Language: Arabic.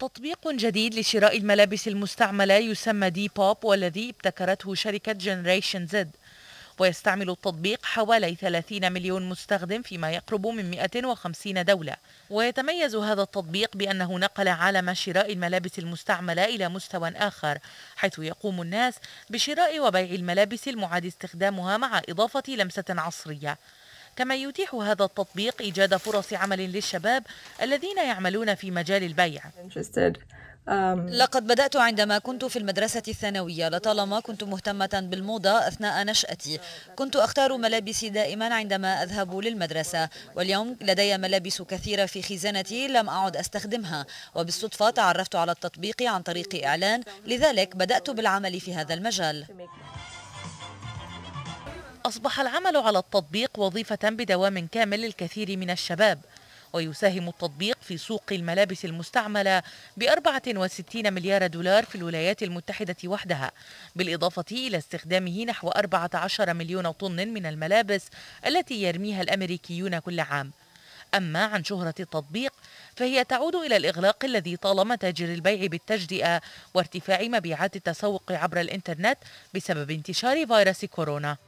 تطبيق جديد لشراء الملابس المستعملة يسمى دي بوب والذي ابتكرته شركة جنريشن زد ويستعمل التطبيق حوالي 30 مليون مستخدم فيما يقرب من 150 دولة ويتميز هذا التطبيق بأنه نقل عالم شراء الملابس المستعملة إلى مستوى آخر حيث يقوم الناس بشراء وبيع الملابس المعاد استخدامها مع إضافة لمسة عصرية كما يتيح هذا التطبيق إيجاد فرص عمل للشباب الذين يعملون في مجال البيع um, لقد بدأت عندما كنت في المدرسة الثانوية لطالما كنت مهتمة بالموضة أثناء نشأتي كنت أختار ملابسي دائما عندما أذهب للمدرسة واليوم لدي ملابس كثيرة في خزانتي لم أعد أستخدمها وبالصدفة تعرفت على التطبيق عن طريق إعلان لذلك بدأت بالعمل في هذا المجال أصبح العمل على التطبيق وظيفة بدوام كامل للكثير من الشباب ويساهم التطبيق في سوق الملابس المستعملة ب 64 مليار دولار في الولايات المتحدة وحدها بالإضافة إلى استخدامه نحو 14 مليون طن من الملابس التي يرميها الأمريكيون كل عام أما عن شهرة التطبيق فهي تعود إلى الإغلاق الذي طالما تاجر البيع بالتجدئة وارتفاع مبيعات التسوق عبر الإنترنت بسبب انتشار فيروس كورونا